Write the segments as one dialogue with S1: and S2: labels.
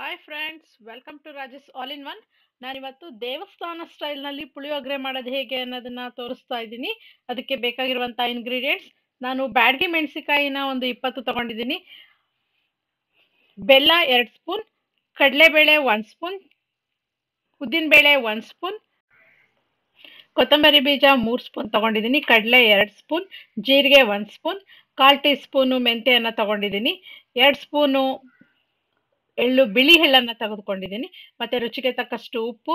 S1: hi friends welcome to Rajesh all in one ಇವತ್ತು ದೇವಸ್ಥಾನ ಸ್ಟೈಲ್ನಲ್ಲಿ ಪುಳಿಯೋಗರೆ ಮಾಡೋದು ಹೇಗೆ ಅನ್ನೋದನ್ನ ತೋರಿಸ್ತಾ ಇದ್ದೀನಿ ಅದಕ್ಕೆ ಬೇಕಾಗಿರುವಂಥ ಇಂಗ್ರೀಡಿಯೆಂಟ್ಸ್ ನಾನು ಬ್ಯಾಡ್ಗೆ ಮೆಣಸಿಕಾಯಿನ ಒಂದು ಇಪ್ಪತ್ತು ತಗೊಂಡಿದ್ದೀನಿ ಬೆಲ್ಲ ಎರಡು ಸ್ಪೂನ್ ಕಡಲೆಬೇಳೆ ಒಂದು ಸ್ಪೂನ್ ಉದ್ದಿನಬೇಳೆ ಒಂದು ಸ್ಪೂನ್ ಕೊತ್ತಂಬರಿ ಬೀಜ ಮೂರು ಸ್ಪೂನ್ ತಗೊಂಡಿದ್ದೀನಿ ಕಡಲೆ ಎರಡು ಸ್ಪೂನ್ ಜೀರಿಗೆ ಒಂದು ಸ್ಪೂನ್ ಕಾಲು ಟೀ ಸ್ಪೂನು ಮೆಂತೆಯನ್ನು ತಗೊಂಡಿದ್ದೀನಿ ಎರಡು ಸ್ಪೂನು ಎಳ್ಳು ಬಿಳಿ ಎಳ್ಳನ್ನು ತೆಗೆದುಕೊಂಡಿದ್ದೀನಿ ಮತ್ತು ರುಚಿಗೆ ತಕ್ಕಷ್ಟು ಉಪ್ಪು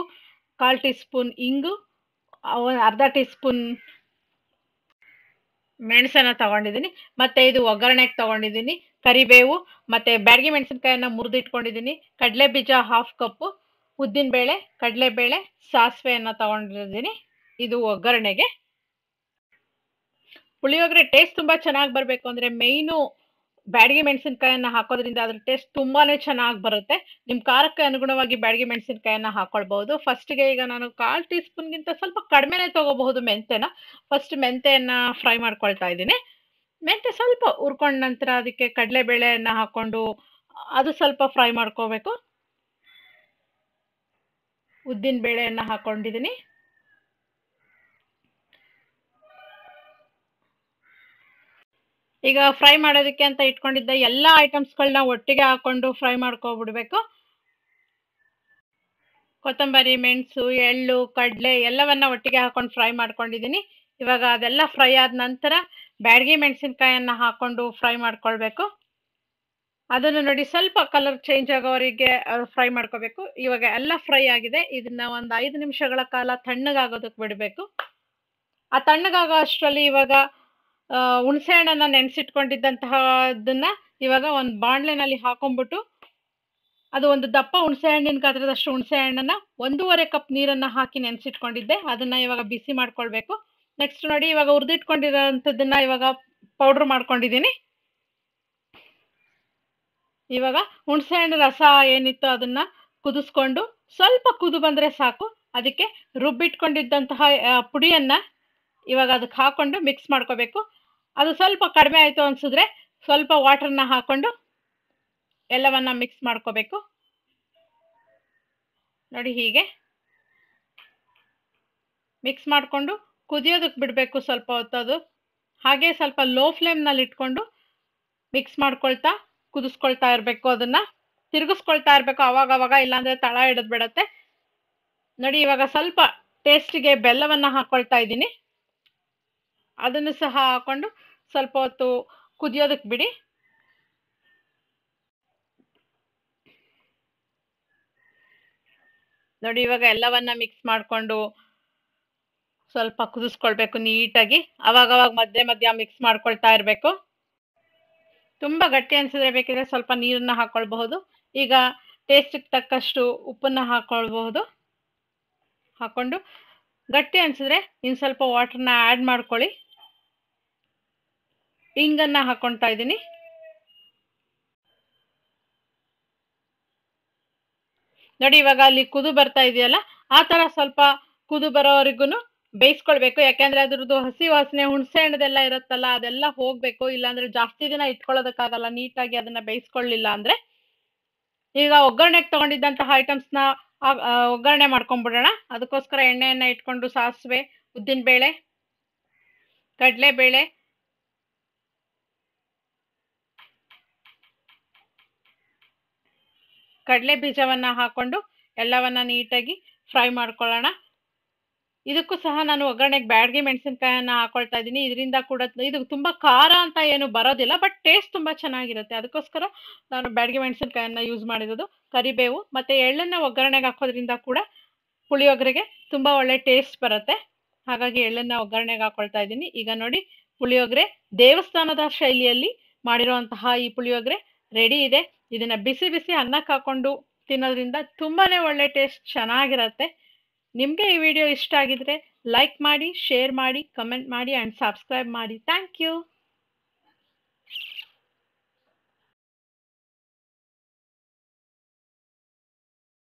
S1: ಕಾಲು ಟೀ ಸ್ಪೂನ್ ಇಂಗು ಅರ್ಧ ಟೀ ಸ್ಪೂನ್ ಮೆಣಸನ್ನು ತಗೊಂಡಿದ್ದೀನಿ ಮತ್ತು ಇದು ಒಗ್ಗರಣೆಗೆ ತಗೊಂಡಿದ್ದೀನಿ ಕರಿಬೇವು ಮತ್ತು ಬ್ಯಾಡಗಿ ಮೆಣಸಿನ್ಕಾಯನ್ನು ಮುರಿದಿಟ್ಕೊಂಡಿದ್ದೀನಿ ಕಡಲೆ ಬೀಜ ಹಾಫ್ ಕಪ್ಪು ಕಡಲೆ ಕಡಲೆಬೇಳೆ ಸಾಸಿವೆಯನ್ನು ತಗೊಂಡಿದ್ದೀನಿ ಇದು ಒಗ್ಗರಣೆಗೆ ಪುಳಿಯೋಗರೆ ಟೇಸ್ಟ್ ತುಂಬ ಚೆನ್ನಾಗಿ ಬರಬೇಕು ಅಂದರೆ ಮೈನು ಬ್ಯಾಡಿಗೆ ಮೆಣಸಿನಕಾಯನ್ನ ಹಾಕೋದ್ರಿಂದ ಅದ್ರ ಟೇಸ್ಟ್ ತುಂಬಾನೇ ಚೆನ್ನಾಗಿ ಬರುತ್ತೆ ನಿಮ್ಮ ಖಾರಕ್ಕೆ ಅನುಗುಣವಾಗಿ ಬ್ಯಾಡಿಗೆ ಮೆಣಸಿನಕಾಯನ್ನ ಹಾಕೊಳ್ಬಹುದು ಗೆ ಈಗ ನಾನು ಕಾಲ್ ಟೀ ಸ್ಪೂನ್ಗಿಂತ ಸ್ವಲ್ಪ ಕಡಿಮೆನೇ ತಗೋಬಹುದು ಮೆಂತೆನ ಫಸ್ಟ್ ಮೆಂತೆಯನ್ನ ಫ್ರೈ ಮಾಡ್ಕೊಳ್ತಾ ಇದ್ದೀನಿ ಮೆಂತೆ ಸ್ವಲ್ಪ ಉರ್ಕೊಂಡ ನಂತರ ಅದಕ್ಕೆ ಕಡಲೆ ಬೇಳೆಯನ್ನ ಹಾಕೊಂಡು ಅದು ಸ್ವಲ್ಪ ಫ್ರೈ ಮಾಡ್ಕೋಬೇಕು ಉದ್ದಿನ ಬೇಳೆಯನ್ನ ಹಾಕೊಂಡಿದ್ದೀನಿ ಈಗ ಫ್ರೈ ಮಾಡೋದಕ್ಕೆ ಅಂತ ಇಟ್ಕೊಂಡಿದ್ದ ಎಲ್ಲ ಐಟಮ್ಸ್ಗಳನ್ನ ಒಟ್ಟಿಗೆ ಹಾಕೊಂಡು ಫ್ರೈ ಮಾಡ್ಕೊಬಿಡ್ಬೇಕು ಕೊತ್ತಂಬರಿ ಮೆಣಸು ಎಳ್ಳು ಕಡಲೆ ಎಲ್ಲವನ್ನ ಒಟ್ಟಿಗೆ ಹಾಕೊಂಡು ಫ್ರೈ ಮಾಡ್ಕೊಂಡಿದ್ದೀನಿ ಇವಾಗ ಅದೆಲ್ಲ ಫ್ರೈ ಆದ ನಂತರ ಬ್ಯಾಡಗಿ ಮೆಣಸಿನ್ಕಾಯನ್ನ ಹಾಕೊಂಡು ಫ್ರೈ ಮಾಡ್ಕೊಳ್ಬೇಕು ಅದನ್ನು ನೋಡಿ ಸ್ವಲ್ಪ ಕಲರ್ ಚೇಂಜ್ ಆಗೋರಿಗೆ ಫ್ರೈ ಮಾಡ್ಕೋಬೇಕು ಇವಾಗ ಎಲ್ಲ ಫ್ರೈ ಆಗಿದೆ ಇದನ್ನ ಒಂದು ಐದು ನಿಮಿಷಗಳ ಕಾಲ ತಣ್ಣಗಾಗೋದಕ್ಕೆ ಬಿಡಬೇಕು ಆ ತಣ್ಣಗಾಗೋ ಅಷ್ಟರಲ್ಲಿ ಇವಾಗ ಹುಣಸೆ ಹಣ್ಣನ್ನ ನೆನೆಸಿಟ್ಕೊಂಡಿದ್ದಂತಹದನ್ನ ಇವಾಗ ಒಂದ್ ಬಾಣ್ಲೆನಲ್ಲಿ ಹಾಕೊಂಡ್ಬಿಟ್ಟು ಅದು ಒಂದು ದಪ್ಪ ಹುಣಸೆ ಹಣ್ಣಿನ ಗಾತ್ರದಷ್ಟು ಹುಣಸೆ ಹಣ್ಣನ್ನ ಒಂದೂವರೆ ಕಪ್ ನೀರನ್ನ ಹಾಕಿ ನೆನ್ಸಿಟ್ಕೊಂಡಿದ್ದೆ ಅದನ್ನ ಇವಾಗ ಬಿಸಿ ಮಾಡ್ಕೊಳ್ಬೇಕು ನೆಕ್ಸ್ಟ್ ನೋಡಿ ಇವಾಗ ಹುರಿದಿಟ್ಕೊಂಡಿರೋಂಥದ್ದನ್ನ ಇವಾಗ ಪೌಡರ್ ಮಾಡ್ಕೊಂಡಿದ್ದೀನಿ ಇವಾಗ ಹುಣಸೆ ಹಣ್ಣು ರಸ ಏನಿತ್ತು ಅದನ್ನ ಕುದಿಸ್ಕೊಂಡು ಸ್ವಲ್ಪ ಕುದು ಬಂದ್ರೆ ಸಾಕು ಅದಕ್ಕೆ ರುಬ್ಬಿಟ್ಕೊಂಡಿದ್ದಂತಹ ಪುಡಿಯನ್ನ ಇವಾಗ ಅದಕ್ಕೆ ಹಾಕೊಂಡು ಮಿಕ್ಸ್ ಮಾಡ್ಕೋಬೇಕು ಅದು ಸ್ವಲ್ಪ ಕಡಿಮೆ ಆಯಿತು ಅನಿಸಿದ್ರೆ ಸ್ವಲ್ಪ ವಾಟರ್ನ ಹಾಕ್ಕೊಂಡು ಎಲ್ಲವನ್ನ ಮಿಕ್ಸ್ ಮಾಡ್ಕೋಬೇಕು ನೋಡಿ ಹೀಗೆ ಮಿಕ್ಸ್ ಮಾಡಿಕೊಂಡು ಕುದಿಯೋದಕ್ಕೆ ಬಿಡಬೇಕು ಸ್ವಲ್ಪ ಹೊತ್ತದು ಹಾಗೆ ಸ್ವಲ್ಪ ಲೋ ಫ್ಲೇಮ್ನಲ್ಲಿ ಇಟ್ಕೊಂಡು ಮಿಕ್ಸ್ ಮಾಡ್ಕೊಳ್ತಾ ಕುದಿಸ್ಕೊಳ್ತಾ ಇರಬೇಕು ಅದನ್ನು ತಿರುಗಿಸ್ಕೊಳ್ತಾ ಇರಬೇಕು ಅವಾಗ ಅವಾಗ ಇಲ್ಲಾಂದರೆ ತಳ ಹಿಡಿದ್ಬಿಡತ್ತೆ ನೋಡಿ ಇವಾಗ ಸ್ವಲ್ಪ ಟೇಸ್ಟಿಗೆ ಬೆಲ್ಲವನ್ನು ಹಾಕ್ಕೊಳ್ತಾ ಇದ್ದೀನಿ ಅದನ್ನು ಸಹ ಹಾಕೊಂಡು ಸ್ವಲ್ಪ ಹೊತ್ತು ಕುದಿಯೋದಕ್ಕೆ ಬಿಡಿ ನೋಡಿ ಇವಾಗ ಎಲ್ಲವನ್ನ ಮಿಕ್ಸ್ ಮಾಡಿಕೊಂಡು ಸ್ವಲ್ಪ ಕುದಿಸ್ಕೊಳ್ಬೇಕು ನೀಟಾಗಿ ಅವಾಗವಾಗ ಮಧ್ಯೆ ಮಧ್ಯ ಮಿಕ್ಸ್ ಮಾಡ್ಕೊಳ್ತಾ ಇರಬೇಕು ತುಂಬ ಗಟ್ಟಿ ಅನ್ಸಿದ್ರೆ ಬೇಕಿದ್ರೆ ಸ್ವಲ್ಪ ನೀರನ್ನ ಹಾಕೊಳ್ಬಹುದು ಈಗ ಟೇಸ್ಟಿಗೆ ತಕ್ಕಷ್ಟು ಉಪ್ಪನ್ನ ಹಾಕ್ಕೊಳ್ಬಹುದು ಹಾಕ್ಕೊಂಡು ಗಟ್ಟಿ ಅನಿಸಿದ್ರೆ ಇನ್ನು ಸ್ವಲ್ಪ ವಾಟರ್ನ ಆ್ಯಡ್ ಮಾಡ್ಕೊಳ್ಳಿ ಇಂಗನ್ನು ಹಾಕೊತಾ ಇದ್ದೀನಿ ನೋಡಿ ಇವಾಗ ಅಲ್ಲಿ ಕುದು ಬರ್ತಾ ಇದೆಯಲ್ಲ ಆ ತರ ಸ್ವಲ್ಪ ಕುದು ಬರೋವರೆಗೂ ಬೇಯಿಸ್ಕೊಳ್ಬೇಕು ಯಾಕೆಂದ್ರೆ ಅದ್ರದ್ದು ಹಸಿ ವಾಸನೆ ಹುಣಸೆ ಹಣ್ಣದೆಲ್ಲ ಇರುತ್ತಲ್ಲ ಅದೆಲ್ಲ ಹೋಗ್ಬೇಕು ಇಲ್ಲಾಂದ್ರೆ ಜಾಸ್ತಿ ದಿನ ಇಟ್ಕೊಳ್ಳೋದಕ್ಕಾಗಲ್ಲ ನೀಟಾಗಿ ಅದನ್ನ ಬೇಯಿಸ್ಕೊಳ್ಳಿಲ್ಲ ಅಂದ್ರೆ ಈಗ ಒಗ್ಗರಣೆಗೆ ತಗೊಂಡಿದ್ದಂತಹ ಐಟಮ್ಸ್ನ ಒಗ್ಗರಣೆ ಮಾಡ್ಕೊಂಡ್ಬಿಡೋಣ ಅದಕ್ಕೋಸ್ಕರ ಎಣ್ಣೆಯನ್ನ ಇಟ್ಕೊಂಡು ಸಾಸಿವೆ ಉದ್ದಿನ ಬೇಳೆ ಕಡಲೆ ಬೇಳೆ ಕಡಲೆ ಬೀಜವನ್ನು ಹಾಕ್ಕೊಂಡು ಎಲ್ಲವನ್ನು ನೀಟಾಗಿ ಫ್ರೈ ಮಾಡ್ಕೊಳ್ಳೋಣ ಇದಕ್ಕೂ ಸಹ ನಾನು ಒಗ್ಗರಣೆಗೆ ಬ್ಯಾಡ್ಗೆ ಮೆಣಸಿನ್ಕಾಯನ್ನು ಹಾಕೊಳ್ತಾ ಇದ್ದೀನಿ ಇದರಿಂದ ಕೂಡ ಇದು ತುಂಬ ಖಾರ ಅಂತ ಏನು ಬರೋದಿಲ್ಲ ಬಟ್ ಟೇಸ್ಟ್ ತುಂಬ ಚೆನ್ನಾಗಿರುತ್ತೆ ಅದಕ್ಕೋಸ್ಕರ ನಾನು ಬ್ಯಾಡ್ಗೆ ಮೆಣಸಿನ್ಕಾಯನ್ನು ಯೂಸ್ ಮಾಡಿರೋದು ಕರಿಬೇವು ಮತ್ತು ಎಳ್ಳನ್ನು ಒಗ್ಗರಣೆಗೆ ಹಾಕೋದ್ರಿಂದ ಕೂಡ ಪುಳಿಯೋಗರೆಗೆ ತುಂಬ ಒಳ್ಳೆ ಟೇಸ್ಟ್ ಬರುತ್ತೆ ಹಾಗಾಗಿ ಎಳ್ಳನ್ನು ಒಗ್ಗರಣೆಗೆ ಹಾಕೊಳ್ತಾ ಇದ್ದೀನಿ ಈಗ ನೋಡಿ ಪುಳಿಯೋಗರೆ ದೇವಸ್ಥಾನದ ಶೈಲಿಯಲ್ಲಿ ಮಾಡಿರುವಂತಹ ಈ ಪುಳಿಯೋಗರೆ ರೆಡಿ ಇದೆ ಇದನ್ನ ಬಿಸಿ ಬಿಸಿ ಅನ್ನಕ್ಕೆ ಹಾಕೊಂಡು ತಿನ್ನೋದ್ರಿಂದ ತುಂಬಾನೇ ಒಳ್ಳೆ ಟೇಸ್ಟ್ ಚೆನ್ನಾಗಿರತ್ತೆ ನಿಮಗೆ ಈ ವಿಡಿಯೋ ಇಷ್ಟ ಆಗಿದ್ರೆ ಲೈಕ್ ಮಾಡಿ ಶೇರ್ ಮಾಡಿ ಕಮೆಂಟ್ ಮಾಡಿ ಆ್ಯಂಡ್ ಸಬ್ಸ್ಕ್ರೈಬ್ ಮಾಡಿ ಥ್ಯಾಂಕ್ ಯು